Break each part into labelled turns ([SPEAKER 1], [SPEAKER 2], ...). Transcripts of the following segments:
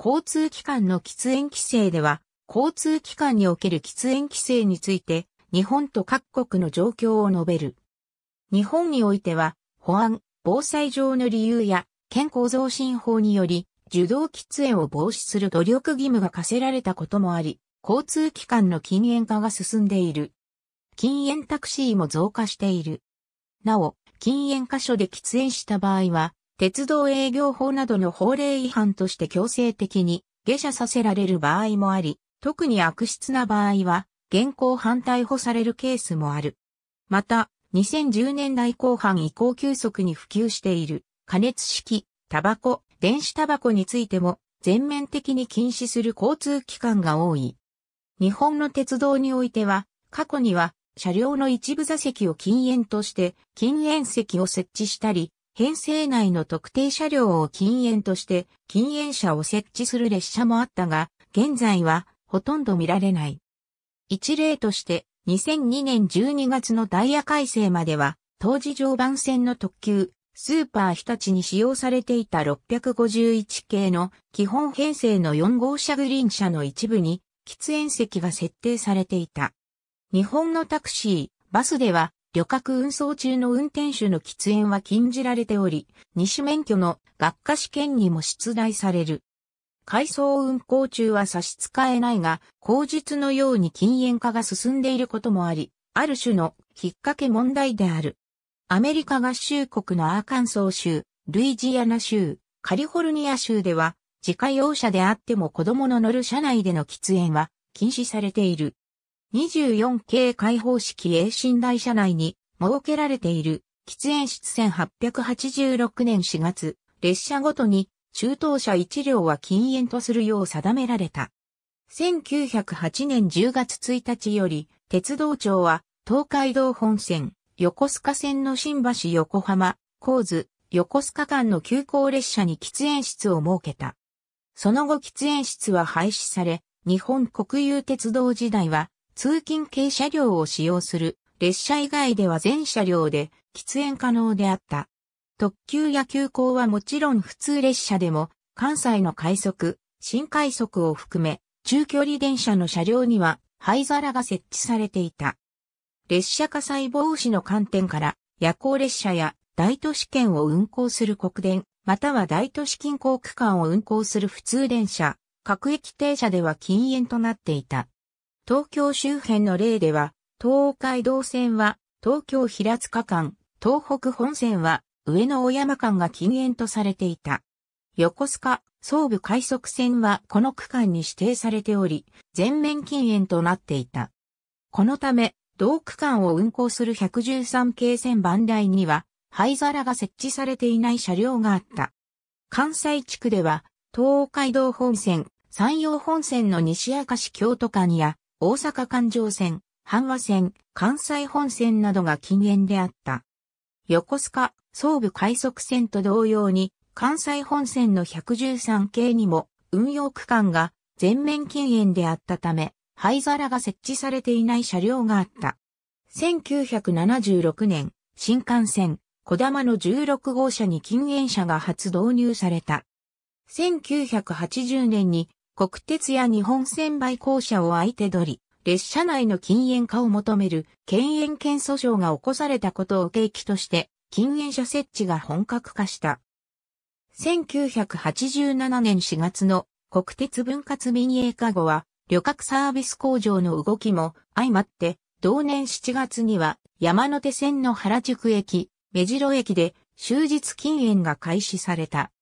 [SPEAKER 1] 交通機関の喫煙規制では、交通機関における喫煙規制について、日本と各国の状況を述べる。日本においては、保安、防災上の理由や、健康増進法により、受動喫煙を防止する努力義務が課せられたこともあり、交通機関の禁煙化が進んでいる。禁煙タクシーも増加している。なお、禁煙箇所で喫煙した場合は、鉄道営業法などの法令違反として強制的に下車させられる場合もあり、特に悪質な場合は、現行犯逮捕されるケースもある。また、2010年代後半以降急速に普及している加熱式、タバコ、電子タバコについても全面的に禁止する交通機関が多い。日本の鉄道においては、過去には車両の一部座席を禁煙として禁煙席を設置したり、編成内の特定車両を禁煙として禁煙車を設置する列車もあったが、現在はほとんど見られない。一例として2002年12月のダイヤ改正までは、当時常磐線の特急、スーパー日立に使用されていた651系の基本編成の4号車グリーン車の一部に喫煙席が設定されていた。日本のタクシー、バスでは旅客運送中の運転手の喫煙は禁じられており、二種免許の学科試験にも出題される。改装運行中は差し支えないが、口述のように禁煙化が進んでいることもあり、ある種の引っ掛け問題である。アメリカ合衆国のアーカンソー州、ルイジアナ州、カリフォルニア州では、自家用車であっても子供の乗る車内での喫煙は禁止されている。24系開放式衛新台車内に設けられている喫煙室1886年4月、列車ごとに中等車1両は禁煙とするよう定められた。1908年10月1日より、鉄道庁は東海道本線、横須賀線の新橋横浜、高津、横須賀間の急行列車に喫煙室を設けた。その後喫煙室は廃止され、日本国有鉄道時代は通勤系車両を使用する列車以外では全車両で喫煙可能であった。特急や急行はもちろん普通列車でも関西の快速、新快速を含め中距離電車の車両には灰皿が設置されていた。列車火災防止の観点から夜行列車や大都市圏を運行する国電、または大都市近郊区間を運行する普通電車、各駅停車では禁煙となっていた。東京周辺の例では、東海道線は東京平塚間、東北本線は上野小山間が禁煙とされていた。横須賀、総武快速線はこの区間に指定されており、全面禁煙となっていた。このため、同区間を運行する113系線番台には、灰皿が設置されていない車両があった。関西地区では、東海道本線、山陽本線の西明石京都間や、大阪環状線、阪和線、関西本線などが禁煙であった。横須賀、総武快速線と同様に、関西本線の113系にも運用区間が全面禁煙であったため、灰皿が設置されていない車両があった。1976年、新幹線、小玉の16号車に禁煙車が初導入された。1980年に国鉄や日本船売公社を相手取り、列車内の禁煙化を求める禁煙権訴訟が起こされたことを契機として、禁煙者設置が本格化した。1987年4月の国鉄分割民営化後は、旅客サービス工場の動きも相まって、同年7月には山手線の原宿駅、目白駅で終日禁煙が開始された。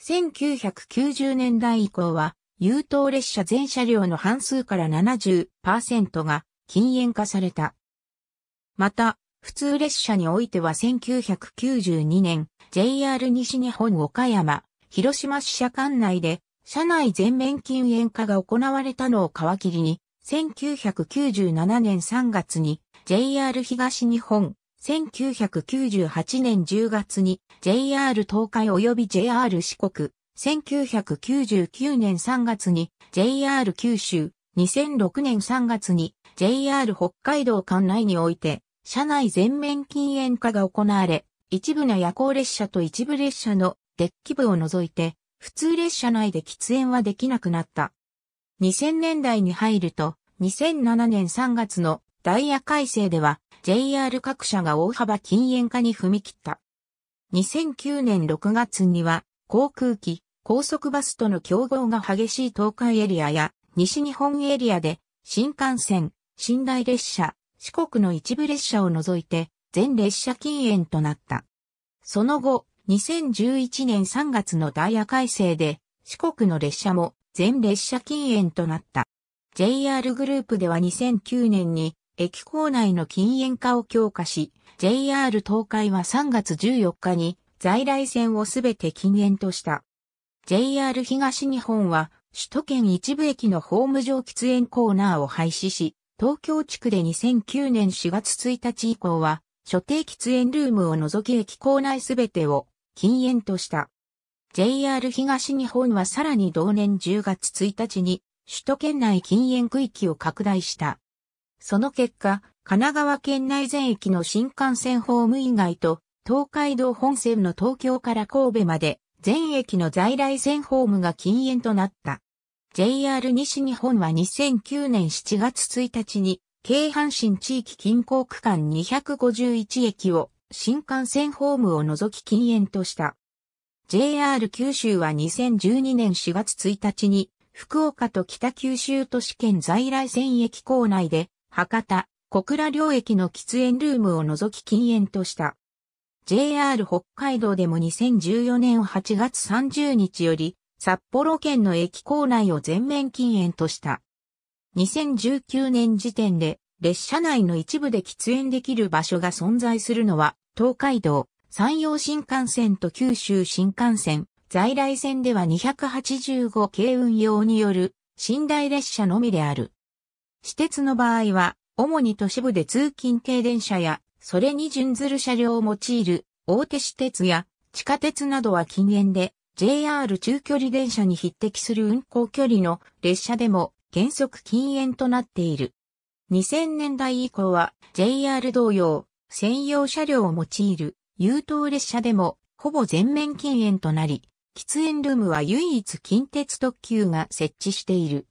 [SPEAKER 1] 1990年代以降は優等列車全車両の半数から70%が禁煙化された。また、普通列車においては1992年、JR 西日本岡山、広島支社管内で、車内全面禁煙化が行われたのを皮切りに、1997年3月に JR 東日本、1998年10月に JR 東海及び JR 四国、1999年3月に JR 九州、2006年3月に JR 北海道管内において、車内全面禁煙化が行われ、一部の夜行列車と一部列車のデッキ部を除いて、普通列車内で喫煙はできなくなった。2000年代に入ると、2007年3月のダイヤ改正では、JR 各社が大幅禁煙化に踏み切った。2009年6月には、航空機、高速バスとの競合が激しい東海エリアや西日本エリアで新幹線、寝台列車、四国の一部列車を除いて全列車禁煙となった。その後、2011年3月のダイヤ改正で四国の列車も全列車禁煙となった。JR グループでは2009年に駅構内の禁煙化を強化し、JR 東海は3月14日に在来線をすべて禁煙とした。JR 東日本は、首都圏一部駅のホーム上喫煙コーナーを廃止し、東京地区で2009年4月1日以降は、所定喫煙ルームを除き駅構内すべてを禁煙とした。JR 東日本はさらに同年10月1日に、首都圏内禁煙区域を拡大した。その結果、神奈川県内全域の新幹線ホーム以外と、東海道本線の東京から神戸まで全駅の在来線ホームが禁煙となった。JR 西日本は2009年7月1日に、京阪神地域近郊区間251駅を新幹線ホームを除き禁煙とした。JR 九州は2012年4月1日に、福岡と北九州都市圏在来線駅構内で、博多、小倉両駅の喫煙ルームを除き禁煙とした。JR 北海道でも2014年8月30日より、札幌圏の駅構内を全面禁煙とした。2019年時点で、列車内の一部で喫煙できる場所が存在するのは、東海道、山陽新幹線と九州新幹線、在来線では285系運用による、寝台列車のみである。私鉄の場合は、主に都市部で通勤停電車やそれに準ずる車両を用いる大手私鉄や地下鉄などは禁煙で JR 中距離電車に匹敵する運行距離の列車でも原則禁煙となっている。2000年代以降は JR 同様専用車両を用いる優等列車でもほぼ全面禁煙となり、喫煙ルームは唯一近鉄特急が設置している。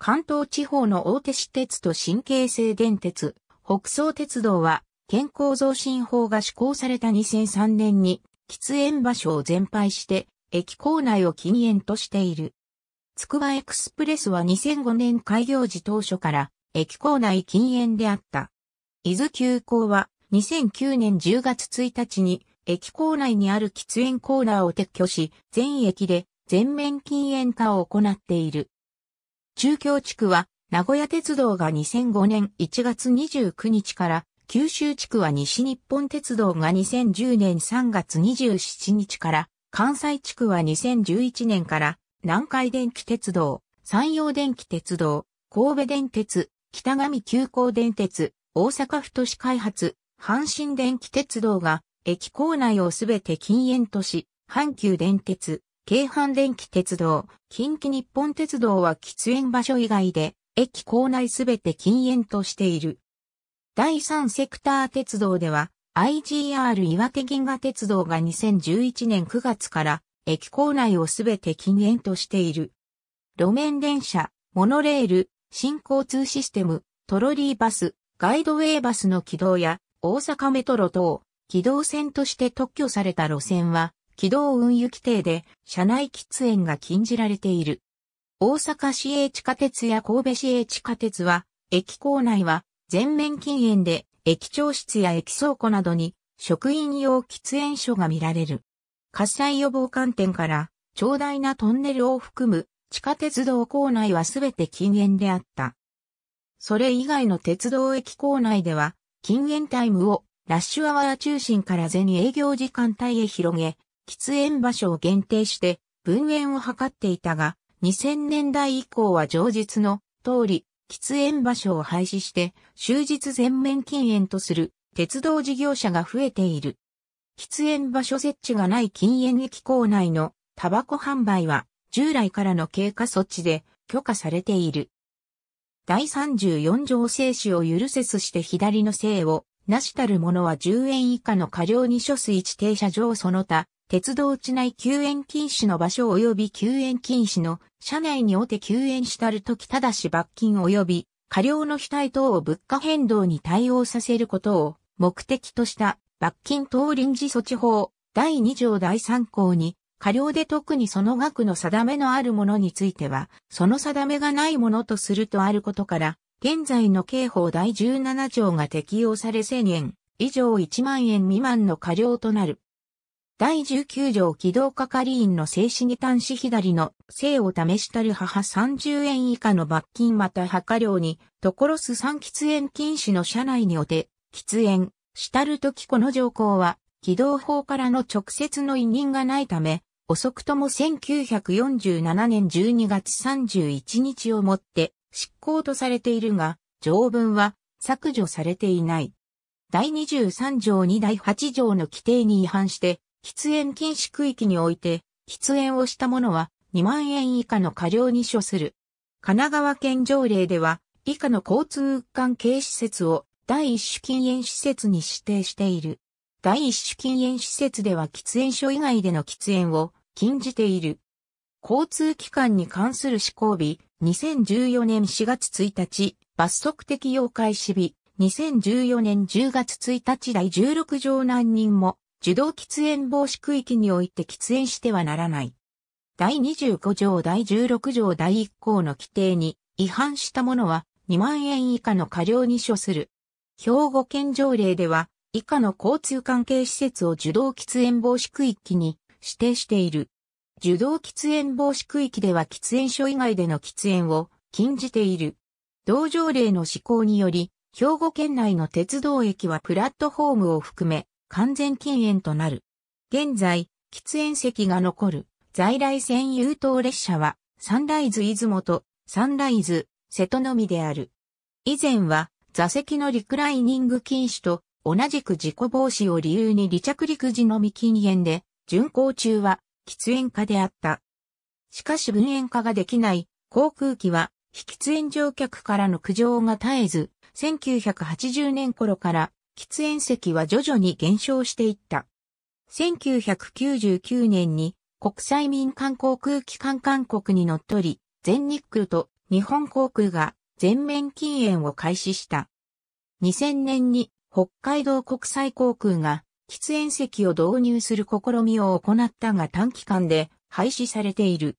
[SPEAKER 1] 関東地方の大手私鉄と新京成電鉄、北総鉄道は健康増進法が施行された2003年に、喫煙場所を全廃して、駅構内を禁煙としている。つくばエクスプレスは2005年開業時当初から、駅構内禁煙であった。伊豆急行は2009年10月1日に駅構内にある喫煙コーナーを撤去し、全駅で全面禁煙化を行っている。中京地区は名古屋鉄道が2005年1月29日から九州地区は西日本鉄道が2010年3月27日から、関西地区は2011年から、南海電気鉄道、山陽電気鉄道、神戸電鉄、北上急行電鉄、大阪府都市開発、阪神電気鉄道が、駅構内をすべて禁煙とし、阪急電鉄、京阪電気鉄道、近畿日本鉄道は喫煙場所以外で、駅構内すべて禁煙としている。第3セクター鉄道では、IGR 岩手銀河鉄道が2011年9月から駅構内をすべて禁煙としている。路面電車、モノレール、新交通システム、トロリーバス、ガイドウェイバスの軌道や大阪メトロ等、軌道線として特許された路線は、軌道運輸規定で車内喫煙が禁じられている。大阪市営地下鉄や神戸市営地下鉄は、駅構内は全面禁煙で、駅長室や駅倉庫などに、職員用喫煙所が見られる。火災予防観点から、長大なトンネルを含む地下鉄道構内はすべて禁煙であった。それ以外の鉄道駅構内では、禁煙タイムをラッシュアワー中心から全営業時間帯へ広げ、喫煙場所を限定して分煙を図っていたが、2000年代以降は上述の通り、喫煙場所を廃止して、終日全面禁煙とする鉄道事業者が増えている。喫煙場所設置がない禁煙駅構内のタバコ販売は従来からの経過措置で許可されている。第34条静止を許せずして左の性を、なしたる者は10円以下の過料に処す一停車場その他、鉄道地内救援禁止の場所及び救援禁止の車内におて救援したるときただし罰金及び過料の非対等を物価変動に対応させることを目的とした罰金等臨時措置法第2条第3項に過料で特にその額の定めのあるものについてはその定めがないものとするとあることから現在の刑法第17条が適用され1000円以上1万円未満の過料となる。第19条機動係員の静止に端子左の性を試したる母30円以下の罰金また墓料に、ところす3喫煙禁止の車内におて、喫煙、したるときこの条項は、機動法からの直接の委任がないため、遅くとも1947年12月31日をもって執行とされているが、条文は削除されていない。第23条2第8条の規定に違反して、喫煙禁止区域において、喫煙をした者は2万円以下の過料に処する。神奈川県条例では、以下の交通関係施設を第一種禁煙施設に指定している。第一種禁煙施設では喫煙所以外での喫煙を禁じている。交通機関に関する施行日、2014年4月1日、罰則適用開始日、2014年10月1日第16条何人も、受動喫煙防止区域において喫煙してはならない。第25条第16条第1項の規定に違反した者は2万円以下の過料に処する。兵庫県条例では以下の交通関係施設を受動喫煙防止区域に指定している。受動喫煙防止区域では喫煙所以外での喫煙を禁じている。同条例の施行により、兵庫県内の鉄道駅はプラットホームを含め、完全禁煙となる。現在、喫煙席が残る在来線優等列車はサンライズ出雲とサンライズ瀬戸のみである。以前は座席のリクライニング禁止と同じく事故防止を理由に離着陸時のみ禁煙で、巡航中は喫煙化であった。しかし分煙化ができない航空機は非喫煙乗客からの苦情が絶えず、1980年頃から喫煙席は徐々に減少していった。1999年に国際民間航空機関韓国にのっとり、全日空と日本航空が全面禁煙を開始した。2000年に北海道国際航空が喫煙席を導入する試みを行ったが短期間で廃止されている。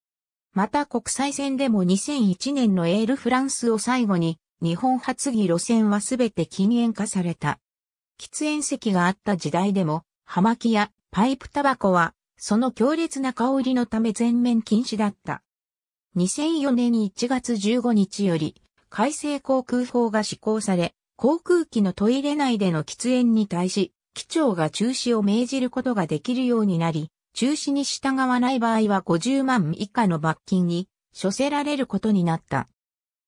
[SPEAKER 1] また国際線でも2001年のエールフランスを最後に日本発議路線はすべて禁煙化された。喫煙席があった時代でも、葉巻やパイプタバコは、その強烈な香りのため全面禁止だった。2004年1月15日より、改正航空法が施行され、航空機のトイレ内での喫煙に対し、機長が中止を命じることができるようになり、中止に従わない場合は50万以下の罰金に処せられることになった。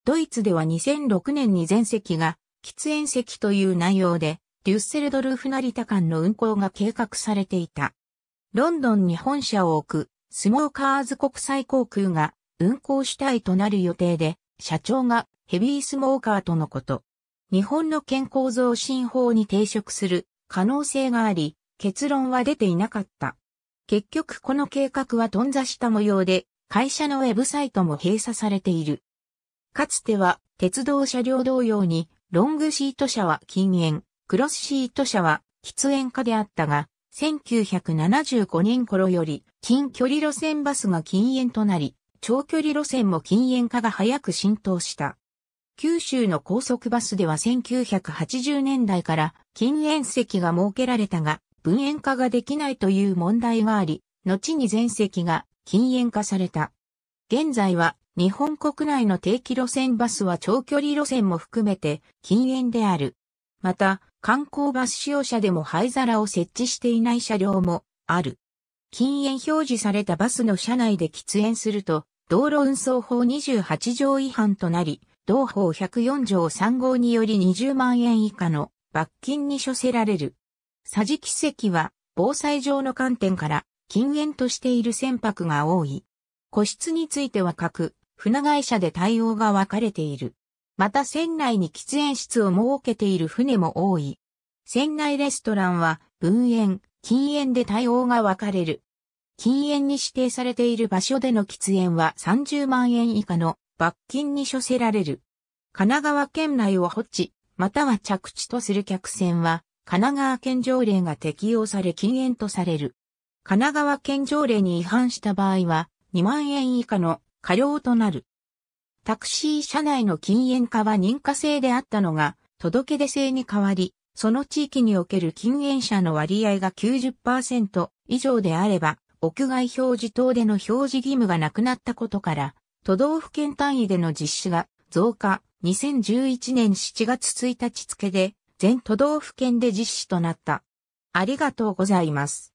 [SPEAKER 1] ドイツでは2006年に全席が喫煙席という内容でデュッセルドルフ成田間の運行が計画されていた。ロンドンに本社を置く、スモーカーズ国際航空が運行主体となる予定で、社長がヘビースモーカーとのこと。日本の健康増進法に抵触する可能性があり、結論は出ていなかった。結局この計画は頓挫した模様で、会社のウェブサイトも閉鎖されている。かつては、鉄道車両同様に、ロングシート車は禁煙、クロスシート社は喫煙家であったが、1975年頃より近距離路線バスが禁煙となり、長距離路線も禁煙化が早く浸透した。九州の高速バスでは1980年代から禁煙席が設けられたが、分煙化ができないという問題があり、後に全席が禁煙化された。現在は日本国内の定期路線バスは長距離路線も含めて禁煙である。また、観光バス使用者でも灰皿を設置していない車両もある。禁煙表示されたバスの車内で喫煙すると、道路運送法28条違反となり、同法104条3号により20万円以下の罰金に処せられる。桟敷席は防災上の観点から禁煙としている船舶が多い。個室については各船会社で対応が分かれている。また船内に喫煙室を設けている船も多い。船内レストランは分煙、禁煙で対応が分かれる。禁煙に指定されている場所での喫煙は30万円以下の罰金に処せられる。神奈川県内を保地、または着地とする客船は、神奈川県条例が適用され禁煙とされる。神奈川県条例に違反した場合は、2万円以下の過料となる。タクシー車内の禁煙化は認可制であったのが、届け出制に変わり、その地域における禁煙者の割合が90%以上であれば、屋外表示等での表示義務がなくなったことから、都道府県単位での実施が増加、2011年7月1日付で、全都道府県で実施となった。ありがとうございます。